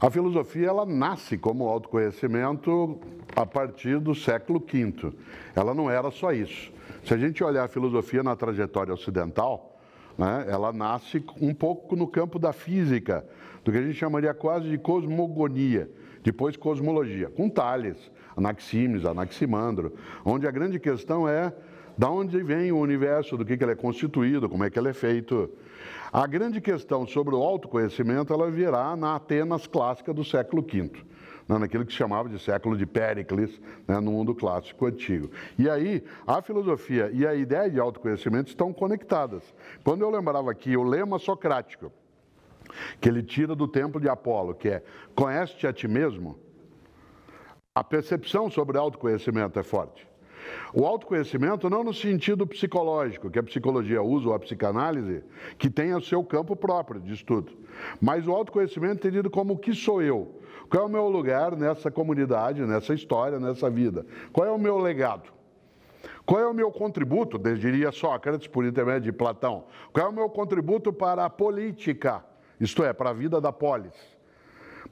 A filosofia ela nasce como autoconhecimento a partir do século V. Ela não era só isso. Se a gente olhar a filosofia na trajetória ocidental, né, ela nasce um pouco no campo da física, do que a gente chamaria quase de cosmogonia, depois cosmologia, com Tales, Anaximenes, Anaximandro, onde a grande questão é da onde vem o universo, do que, que ele é constituído, como é que ele é feito. A grande questão sobre o autoconhecimento, ela virá na Atenas clássica do século V, né, naquilo que se chamava de século de Péricles, né, no mundo clássico antigo. E aí, a filosofia e a ideia de autoconhecimento estão conectadas. Quando eu lembrava aqui o lema socrático, que ele tira do templo de Apolo, que é conhece-te a ti mesmo, a percepção sobre autoconhecimento é forte. O autoconhecimento não no sentido psicológico, que a psicologia usa, ou a psicanálise, que tem o seu campo próprio de estudo, mas o autoconhecimento é entendido como o que sou eu, qual é o meu lugar nessa comunidade, nessa história, nessa vida, qual é o meu legado. Qual é o meu contributo, diria Sócrates, por intermédio de Platão, qual é o meu contributo para a política, isto é, para a vida da polis,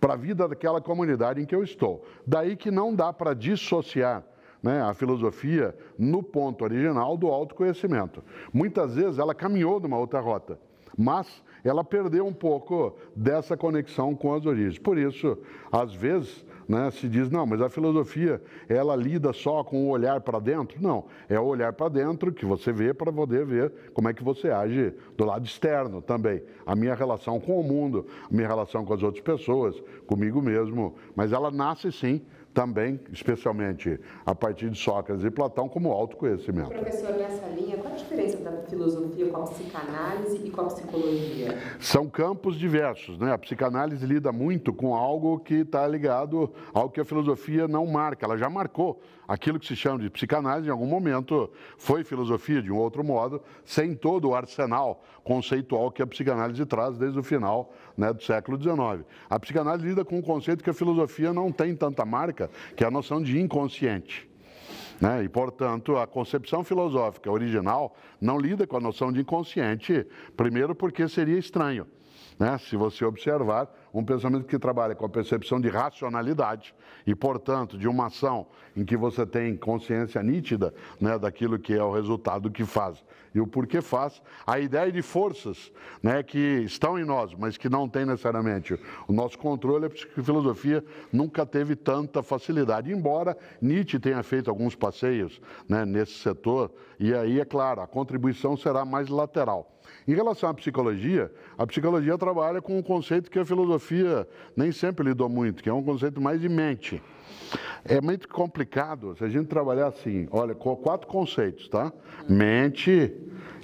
para a vida daquela comunidade em que eu estou? Daí que não dá para dissociar né, a filosofia no ponto original do autoconhecimento. Muitas vezes ela caminhou numa outra rota, mas ela perdeu um pouco dessa conexão com as origens. Por isso, às vezes, né, se diz, não, mas a filosofia, ela lida só com o olhar para dentro? Não, é o olhar para dentro que você vê para poder ver como é que você age do lado externo também. A minha relação com o mundo, a minha relação com as outras pessoas, comigo mesmo, mas ela nasce sim também, especialmente a partir de Sócrates e Platão, como autoconhecimento. Professor, nessa linha, qual a diferença da filosofia com a psicanálise e com a psicologia? São campos diversos, né? A psicanálise lida muito com algo que está ligado ao que a filosofia não marca. Ela já marcou aquilo que se chama de psicanálise, em algum momento foi filosofia de um outro modo, sem todo o arsenal conceitual que a psicanálise traz desde o final né, do século XIX. A psicanálise lida com um conceito que a filosofia não tem tanta marca, filosófica, que é a noção de inconsciente. Né? E, portanto, a concepção filosófica original não lida com a noção de inconsciente, primeiro porque seria estranho. Né? Se você observar, um pensamento que trabalha com a percepção de racionalidade e, portanto, de uma ação em que você tem consciência nítida né, daquilo que é o resultado que faz e o porquê faz, a ideia de forças né, que estão em nós, mas que não tem necessariamente o nosso controle, a psicofilosofia nunca teve tanta facilidade, embora Nietzsche tenha feito alguns passeios né, nesse setor, e aí, é claro, a contribuição será mais lateral. Em relação à psicologia, a psicologia trabalha com um conceito que a filosofia filosofia nem sempre lidou muito, que é um conceito mais de mente. É muito complicado se a gente trabalhar assim, olha, com quatro conceitos, tá? Mente,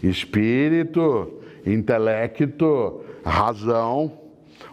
espírito, intelecto, razão.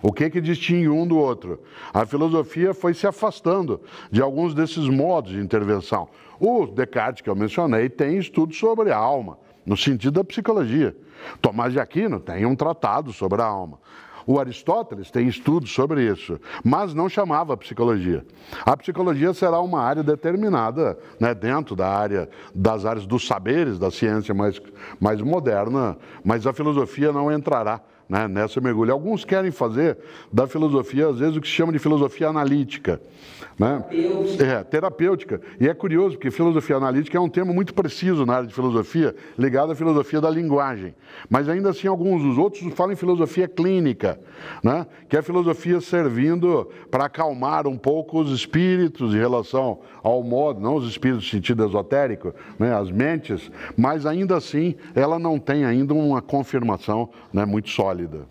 O que que distingue um do outro? A filosofia foi se afastando de alguns desses modos de intervenção. O Descartes, que eu mencionei, tem estudo sobre a alma, no sentido da psicologia. Tomás de Aquino tem um tratado sobre a alma. O Aristóteles tem estudos sobre isso, mas não chamava a psicologia. A psicologia será uma área determinada né, dentro da área das áreas dos saberes da ciência mais, mais moderna, mas a filosofia não entrará né, nessa mergulha. Alguns querem fazer da filosofia, às vezes, o que se chama de filosofia analítica. Né? Terapêutica. É, terapêutica. E é curioso, porque filosofia analítica é um termo muito preciso na área de filosofia, ligado à filosofia da linguagem. Mas ainda assim, alguns, os outros falam em filosofia clínica, né? que é a filosofia servindo para acalmar um pouco os espíritos em relação ao modo, não os espíritos no sentido esotérico, né? as mentes, mas ainda assim, ela não tem ainda uma confirmação né, muito sólida. Халида.